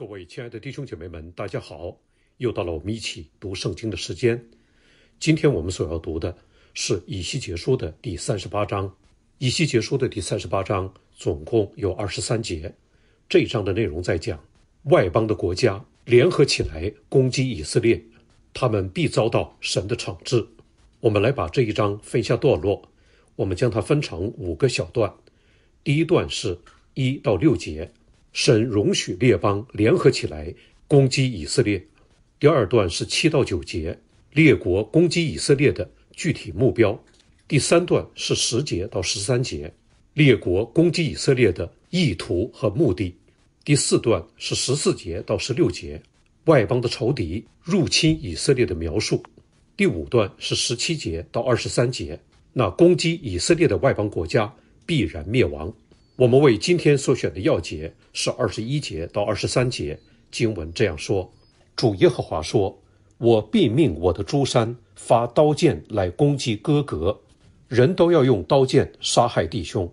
各位亲爱的弟兄姐妹们，大家好！又到了我们一起读圣经的时间。今天我们所要读的是以西结书的第三十八章。以西结书的第三十八章总共有二十三节。这一章的内容在讲外邦的国家联合起来攻击以色列，他们必遭到神的惩治。我们来把这一章分下段落，我们将它分成五个小段。第一段是一到六节。神容许列邦联合起来攻击以色列。第二段是七到九节，列国攻击以色列的具体目标。第三段是十节到十三节，列国攻击以色列的意图和目的。第四段是十四节到十六节，外邦的仇敌入侵以色列的描述。第五段是十七节到二十三节，那攻击以色列的外邦国家必然灭亡。我们为今天所选的要节是二十一节到二十三节。经文这样说：“主耶和华说：我必命我的诸山发刀剑来攻击哥格，人都要用刀剑杀害弟兄。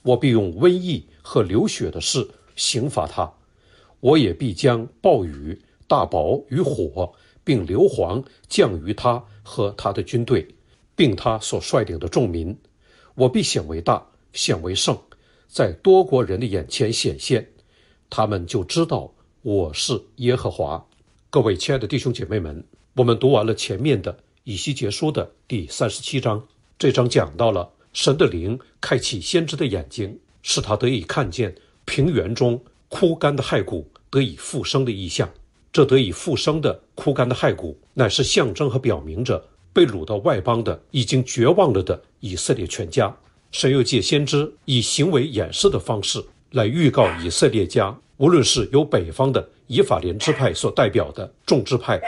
我必用瘟疫和流血的事刑罚他。我也必将暴雨、大雹与火，并硫磺降于他和他的军队，并他所率领的众民。我必显为大，显为圣。”在多国人的眼前显现，他们就知道我是耶和华。各位亲爱的弟兄姐妹们，我们读完了前面的以西结书的第三十七章，这章讲到了神的灵开启先知的眼睛，使他得以看见平原中枯干的骸骨得以复生的意象。这得以复生的枯干的骸骨，乃是象征和表明着被掳到外邦的已经绝望了的以色列全家。神又借先知以行为演示的方式来预告以色列家，无论是由北方的以法莲支派所代表的众支派，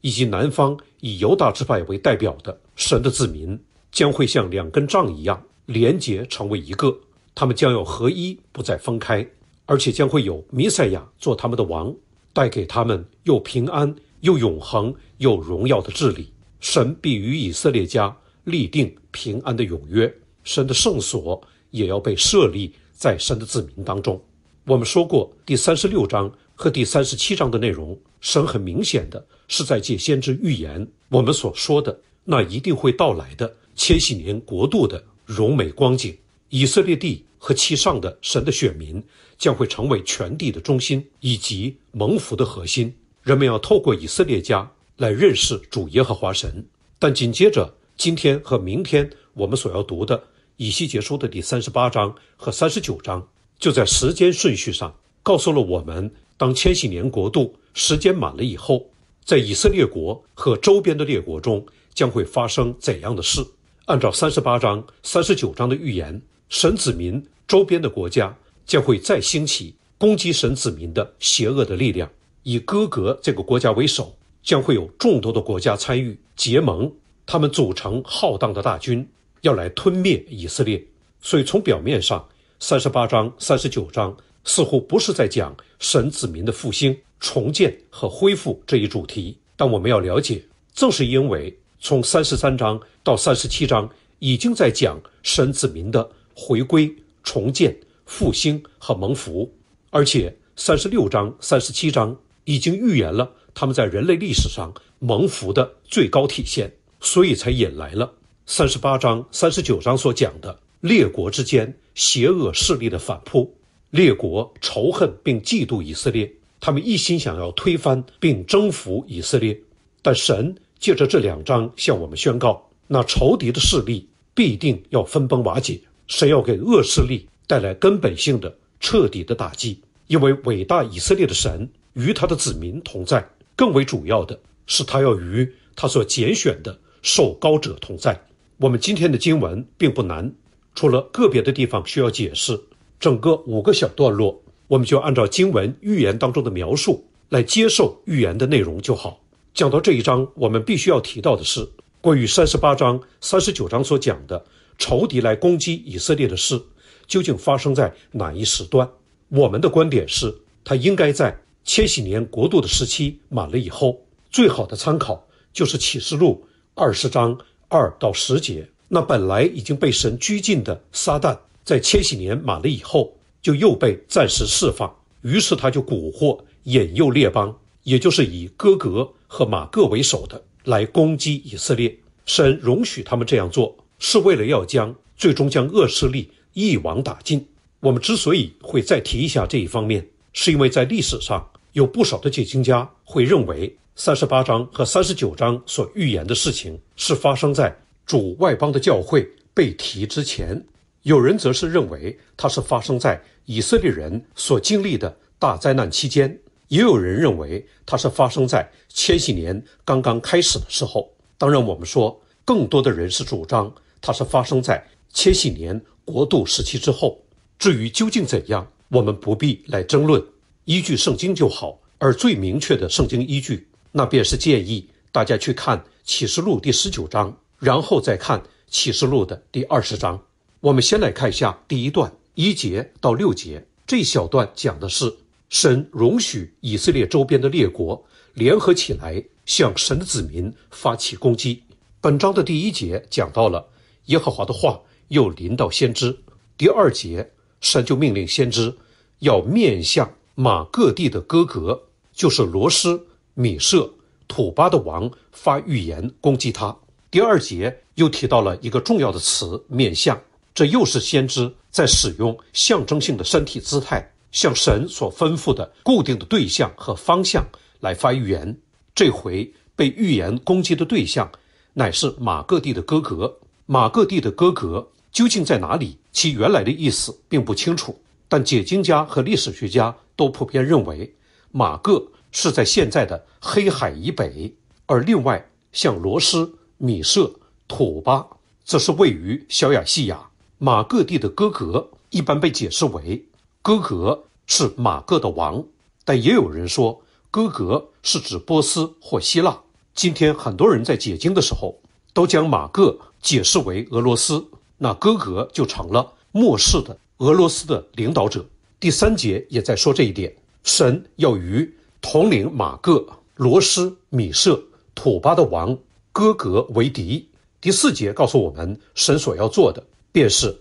以及南方以犹大支派为代表的神的子民，将会像两根杖一样连结成为一个，他们将要合一，不再分开，而且将会有弥赛亚做他们的王，带给他们又平安又永恒又荣耀的治理。神必与以色列家立定平安的永约。神的圣所也要被设立在神的子民当中。我们说过第三十六章和第三十七章的内容，神很明显的是在借先知预言我们所说的那一定会到来的千禧年国度的荣美光景。以色列地和其上的神的选民将会成为全地的中心以及蒙福的核心。人们要透过以色列家来认识主耶和华神。但紧接着今天和明天我们所要读的。《以西结书》的第三十八章和三十九章，就在时间顺序上告诉了我们，当千禧年国度时间满了以后，在以色列国和周边的列国中将会发生怎样的事。按照三十八章、三十九章的预言，神子民周边的国家将会再兴起攻击神子民的邪恶的力量，以哥革这个国家为首，将会有众多的国家参与结盟，他们组成浩荡的大军。要来吞灭以色列，所以从表面上，三十八章、三十九章似乎不是在讲神子民的复兴、重建和恢复这一主题。但我们要了解，正是因为从三十三章到三十七章已经在讲神子民的回归、重建、复兴和蒙福，而且三十六章、三十七章已经预言了他们在人类历史上蒙福的最高体现，所以才引来了。三十八章、三十九章所讲的列国之间邪恶势力的反扑，列国仇恨并嫉妒以色列，他们一心想要推翻并征服以色列。但神借着这两章向我们宣告，那仇敌的势力必定要分崩瓦解。神要给恶势力带来根本性的、彻底的打击，因为伟大以色列的神与他的子民同在，更为主要的是他要与他所拣选的受高者同在。我们今天的经文并不难，除了个别的地方需要解释，整个五个小段落，我们就按照经文预言当中的描述来接受预言的内容就好。讲到这一章，我们必须要提到的是，关于三十八章、三十九章所讲的仇敌来攻击以色列的事，究竟发生在哪一时段？我们的观点是，它应该在千禧年国度的时期满了以后。最好的参考就是启示录二十章。二到十节，那本来已经被神拘禁的撒旦，在千禧年满了以后，就又被暂时释放。于是他就蛊惑、引诱列邦，也就是以哥格和马各为首的，来攻击以色列。神容许他们这样做，是为了要将最终将恶势力一网打尽。我们之所以会再提一下这一方面，是因为在历史上有不少的解经家会认为。三十八章和三十九章所预言的事情是发生在主外邦的教会被提之前。有人则是认为它是发生在以色列人所经历的大灾难期间，也有人认为它是发生在千禧年刚刚开始的时候。当然，我们说更多的人是主张它是发生在千禧年国度时期之后。至于究竟怎样，我们不必来争论，依据圣经就好。而最明确的圣经依据。那便是建议大家去看《启示录》第十九章，然后再看《启示录》的第二十章。我们先来看一下第一段一节到六节这一小段，讲的是神容许以色列周边的列国联合起来向神的子民发起攻击。本章的第一节讲到了耶和华的话又临到先知，第二节神就命令先知要面向马各地的哥格，就是罗斯。米舍土巴的王发预言攻击他。第二节又提到了一个重要的词“面相”，这又是先知在使用象征性的身体姿态，向神所吩咐的固定的对象和方向来发预言。这回被预言攻击的对象乃是马各地的哥哥。马各地的哥哥究竟在哪里？其原来的意思并不清楚，但解经家和历史学家都普遍认为马各。是在现在的黑海以北，而另外像罗斯、米舍、土巴，则是位于小亚细亚马各地的哥格。一般被解释为哥格是马各的王，但也有人说哥格是指波斯或希腊。今天很多人在解经的时候，都将马各解释为俄罗斯，那哥格就成了末世的俄罗斯的领导者。第三节也在说这一点：神要与。统领马各、罗斯、米舍、土巴的王哥格为敌。第四节告诉我们，神所要做的，便是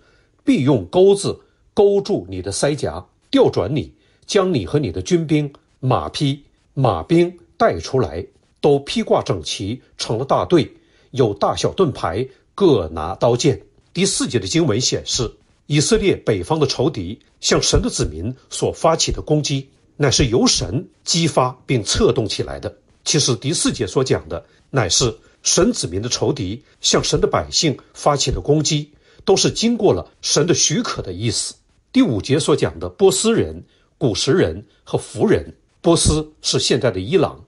必用钩子钩住你的腮颊，调转你，将你和你的军兵、马匹、马兵带出来，都披挂整齐，成了大队，有大小盾牌，各拿刀剑。第四节的经文显示，以色列北方的仇敌向神的子民所发起的攻击。乃是由神激发并策动起来的。其实第四节所讲的，乃是神子民的仇敌向神的百姓发起的攻击，都是经过了神的许可的意思。第五节所讲的波斯人、古时人和弗人，波斯是现在的伊朗，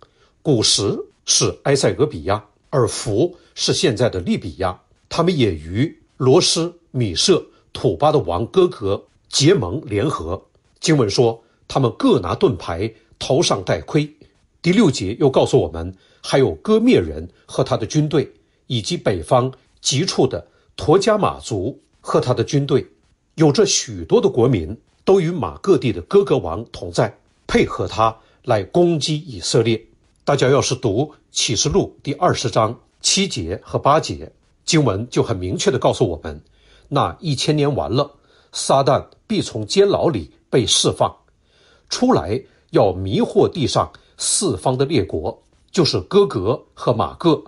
古时是埃塞俄比亚，而弗是现在的利比亚。他们也与罗斯、米舍、土巴的王哥格结盟联合。经文说。他们各拿盾牌，头上戴盔。第六节又告诉我们，还有哥灭人和他的军队，以及北方极处的驮加马族和他的军队，有着许多的国民都与马各地的哥哥王同在，配合他来攻击以色列。大家要是读启示录第二十章七节和八节，经文就很明确地告诉我们，那一千年完了，撒旦必从监牢里被释放。出来要迷惑地上四方的列国，就是哥格和马各，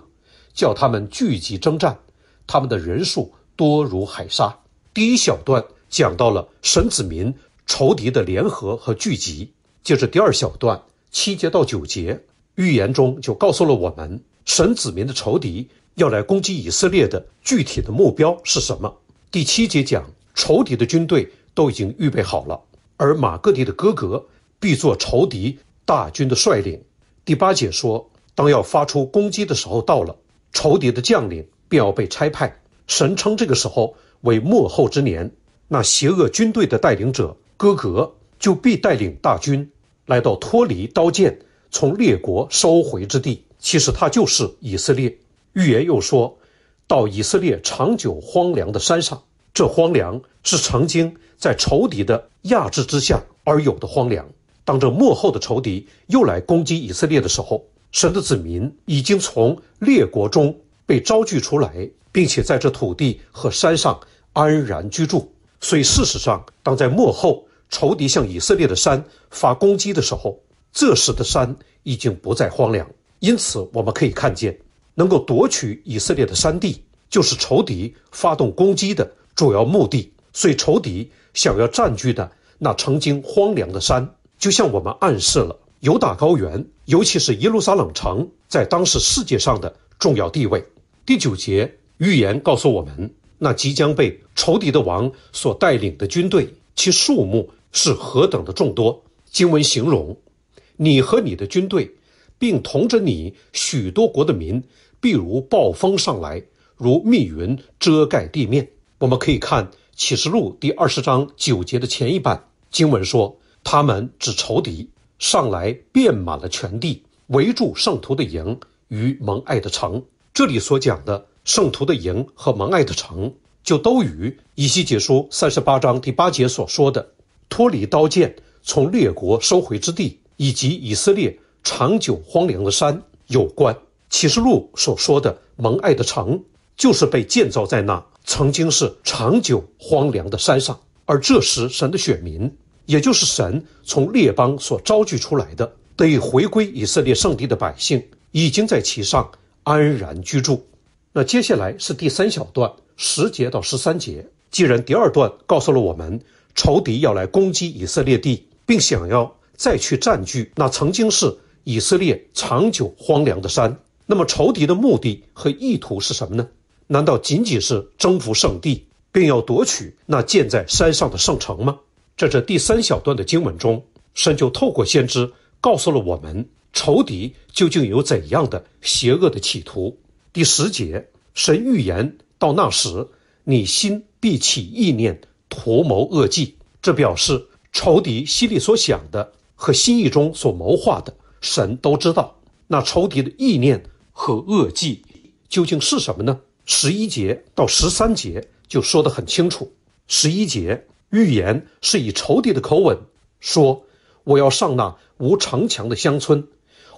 叫他们聚集征战，他们的人数多如海沙。第一小段讲到了神子民仇敌的联合和聚集，接着第二小段七节到九节预言中就告诉了我们，神子民的仇敌要来攻击以色列的具体的目标是什么。第七节讲仇敌的军队都已经预备好了，而马各地的哥格。必做仇敌大军的率领。第八节说，当要发出攻击的时候到了，仇敌的将领便要被拆派。神称这个时候为末后之年，那邪恶军队的带领者哥格，就必带领大军来到脱离刀剑、从列国收回之地。其实他就是以色列。预言又说到以色列长久荒凉的山上，这荒凉是曾经在仇敌的压制之下而有的荒凉。当这幕后的仇敌又来攻击以色列的时候，神的子民已经从列国中被招聚出来，并且在这土地和山上安然居住。所以，事实上，当在幕后仇敌向以色列的山发攻击的时候，这时的山已经不再荒凉。因此，我们可以看见，能够夺取以色列的山地，就是仇敌发动攻击的主要目的。所以，仇敌想要占据的那曾经荒凉的山。就像我们暗示了犹大高原，尤其是耶路撒冷城在当时世界上的重要地位。第九节预言告诉我们，那即将被仇敌的王所带领的军队，其数目是何等的众多。经文形容你和你的军队，并同着你许多国的民，必如暴风上来，如密云遮盖地面。我们可以看启示录第二十章九节的前一半，经文说。他们指仇敌上来，遍满了全地，围住圣徒的营与蒙爱的城。这里所讲的圣徒的营和蒙爱的城，就都与《以西解书》三十八章第八节所说的脱离刀剑、从列国收回之地，以及以色列长久荒凉的山有关。启示录所说的蒙爱的城，就是被建造在那曾经是长久荒凉的山上。而这时，神的选民。也就是神从列邦所招聚出来的，得以回归以色列圣地的百姓，已经在其上安然居住。那接下来是第三小段十节到十三节。既然第二段告诉了我们仇敌要来攻击以色列地，并想要再去占据那曾经是以色列长久荒凉的山，那么仇敌的目的和意图是什么呢？难道仅仅是征服圣地，并要夺取那建在山上的圣城吗？在这第三小段的经文中，神就透过先知告诉了我们，仇敌究竟有怎样的邪恶的企图。第十节，神预言到那时，你心必起意念，图谋恶计。这表示仇敌心里所想的和心意中所谋划的，神都知道。那仇敌的意念和恶计究竟是什么呢？十一节到十三节就说得很清楚。十一节。预言是以仇敌的口吻说：“我要上那无城墙的乡村，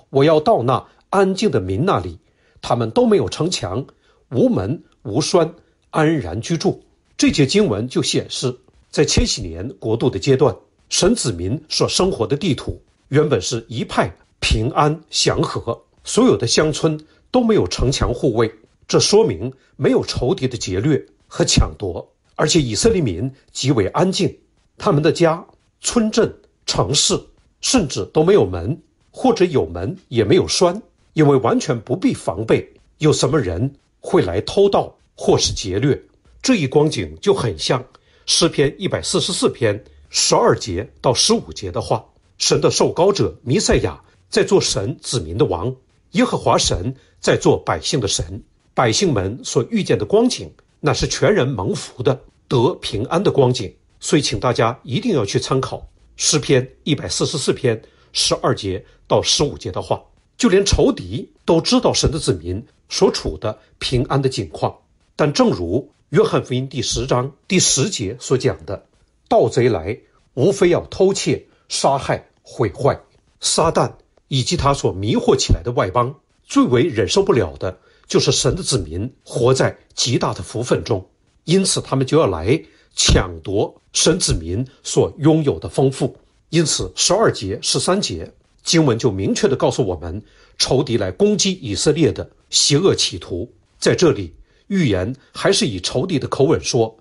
我要到那安静的民那里，他们都没有城墙，无门无栓，安然居住。”这些经文就显示，在千禧年国度的阶段，神子民所生活的地图原本是一派平安祥和，所有的乡村都没有城墙护卫，这说明没有仇敌的劫掠和抢夺。而且以色列民极为安静，他们的家、村镇、城市，甚至都没有门，或者有门也没有栓，因为完全不必防备有什么人会来偷盗或是劫掠。这一光景就很像诗篇一百四十四篇十二节到十五节的话：神的受高者弥赛亚在做神子民的王，耶和华神在做百姓的神，百姓们所遇见的光景。那是全人蒙福的、得平安的光景，所以请大家一定要去参考诗篇一百四十四篇十二节到十五节的话。就连仇敌都知道神的子民所处的平安的境况，但正如约翰福音第十章第十节所讲的，盗贼来无非要偷窃、杀害、毁坏。撒旦以及他所迷惑起来的外邦最为忍受不了的。就是神的子民活在极大的福分中，因此他们就要来抢夺神子民所拥有的丰富。因此，十二节、十三节经文就明确地告诉我们，仇敌来攻击以色列的邪恶企图。在这里，预言还是以仇敌的口吻说：“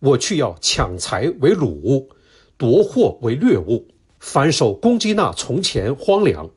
我去要抢财为掳，夺货为掠物，反手攻击那从前荒凉，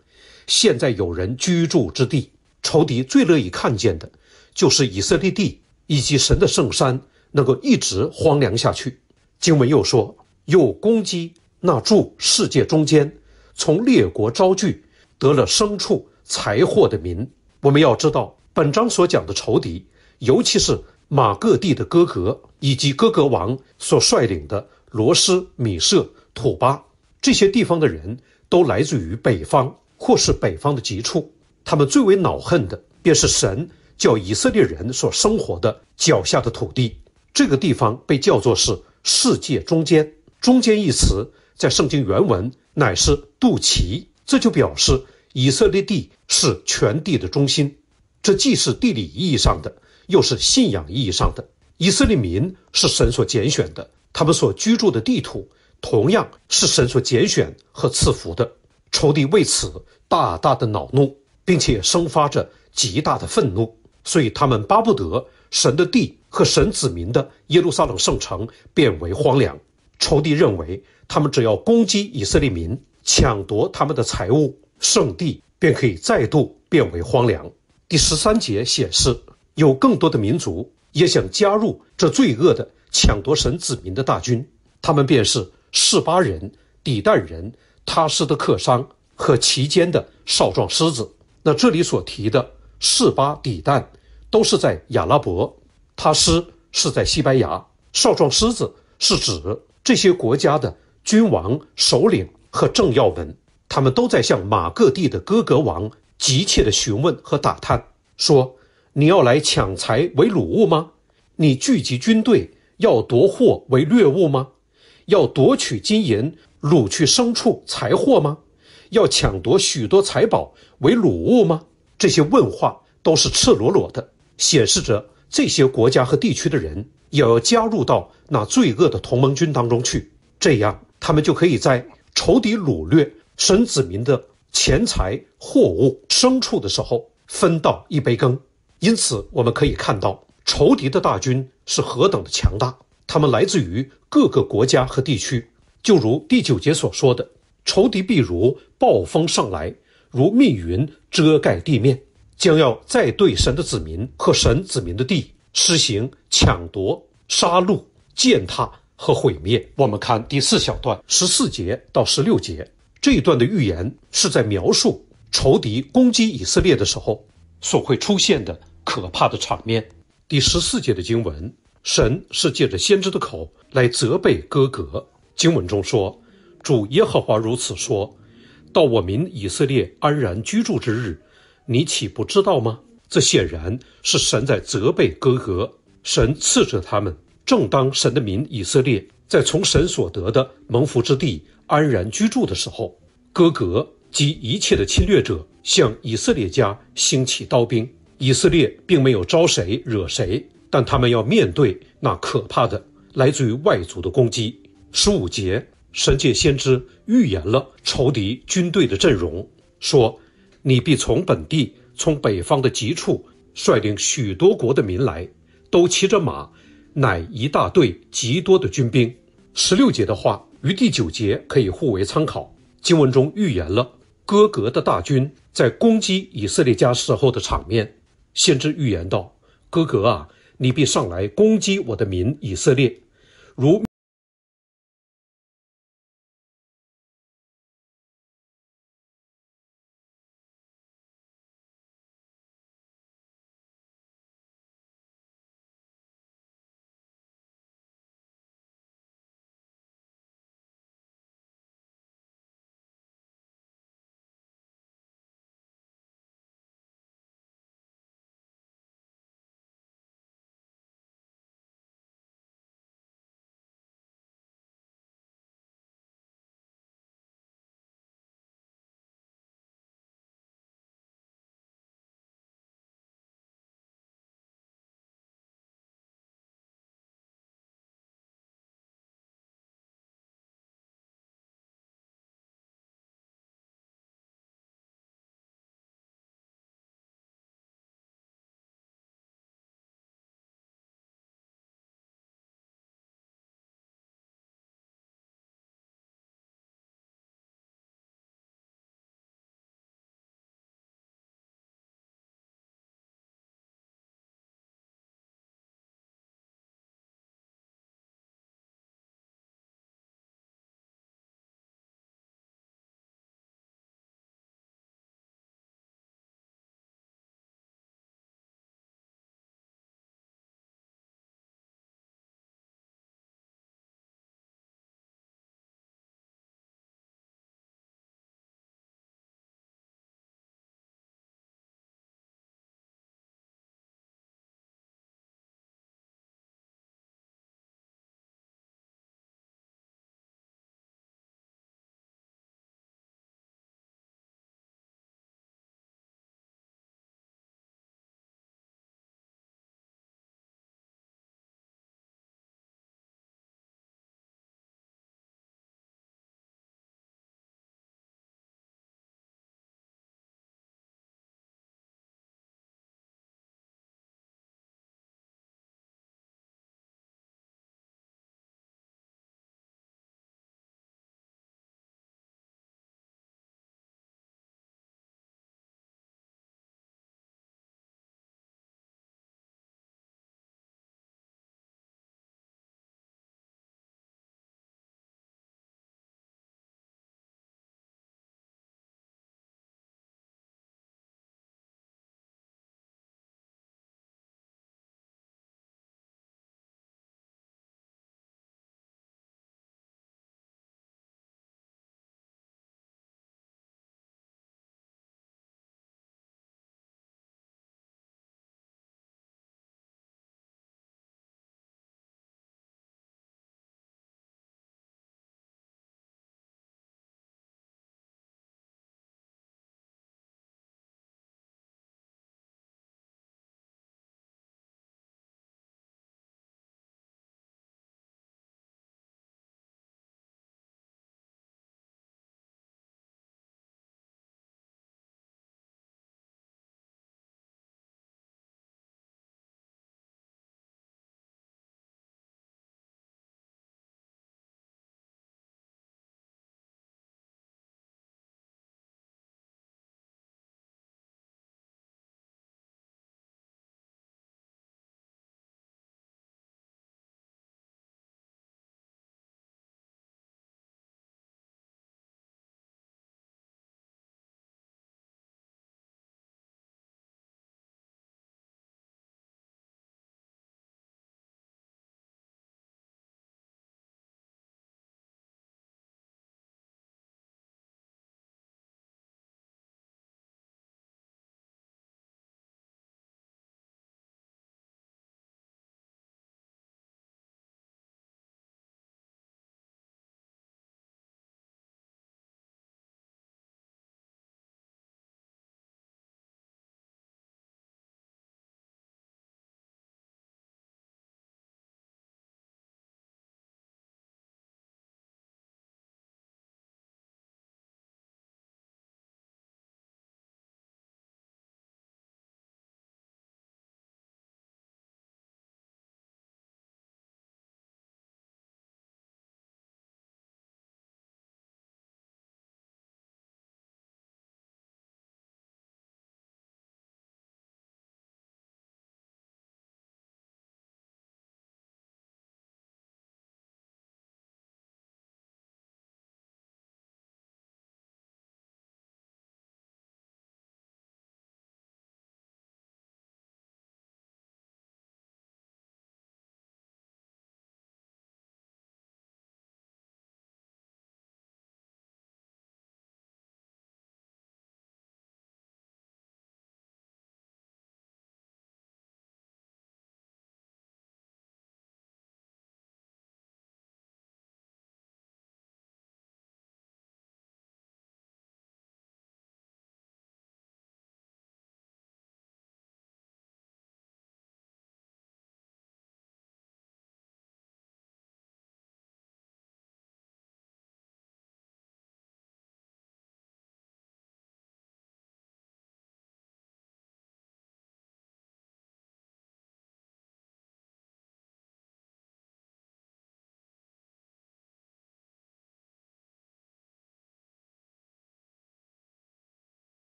现在有人居住之地。”仇敌最乐意看见的，就是以色列地以及神的圣山能够一直荒凉下去。经文又说：“又攻击那住世界中间，从列国招聚得了牲畜财货的民。”我们要知道，本章所讲的仇敌，尤其是马各地的哥格以及哥格王所率领的罗斯、米舍、土巴这些地方的人，都来自于北方或是北方的极处。他们最为恼恨的，便是神叫以色列人所生活的脚下的土地。这个地方被叫做是世界中间。中间一词在圣经原文乃是肚脐，这就表示以色列地是全地的中心。这既是地理意义上的，又是信仰意义上的。以色列民是神所拣选的，他们所居住的地土同样是神所拣选和赐福的。仇敌为此大大的恼怒。并且生发着极大的愤怒，所以他们巴不得神的地和神子民的耶路撒冷圣城变为荒凉。仇敌认为，他们只要攻击以色列民，抢夺他们的财物，圣地便可以再度变为荒凉。第十三节显示，有更多的民族也想加入这罪恶的抢夺神子民的大军，他们便是示巴人、底旦人、他施的客商和其间的少壮狮子。那这里所提的四八底蛋都是在亚拉伯；他师是在西班牙；少壮狮子是指这些国家的君王、首领和政要们，他们都在向马各地的哥格王急切地询问和打探，说：你要来抢财为掳物吗？你聚集军队要夺货为掠物吗？要夺取金银、掳去牲畜、财货吗？要抢夺许多财宝为掳物吗？这些问话都是赤裸裸的，显示着这些国家和地区的人也要加入到那罪恶的同盟军当中去，这样他们就可以在仇敌掳掠神子民的钱财、货物、牲畜的时候分到一杯羹。因此，我们可以看到仇敌的大军是何等的强大，他们来自于各个国家和地区，就如第九节所说的。仇敌必如暴风上来，如密云遮盖地面，将要再对神的子民和神子民的地施行抢夺、杀戮、践踏和毁灭。我们看第四小段，十四节到十六节这一段的预言，是在描述仇敌攻击以色列的时候所会出现的可怕的场面。第十四节的经文，神是借着先知的口来责备哥革。经文中说。主耶和华如此说：“到我民以色列安然居住之日，你岂不知道吗？”这显然是神在责备哥哥，神斥责他们。正当神的民以色列在从神所得的蒙福之地安然居住的时候，哥哥及一切的侵略者向以色列家兴起刀兵。以色列并没有招谁惹谁，但他们要面对那可怕的来自于外族的攻击。十五节。神界先知预言了仇敌军队的阵容，说：“你必从本地，从北方的极处，率领许多国的民来，都骑着马，乃一大队极多的军兵。”十六节的话与第九节可以互为参考。经文中预言了哥格的大军在攻击以色列家时候的场面。先知预言道：“哥格啊，你必上来攻击我的民以色列，如……”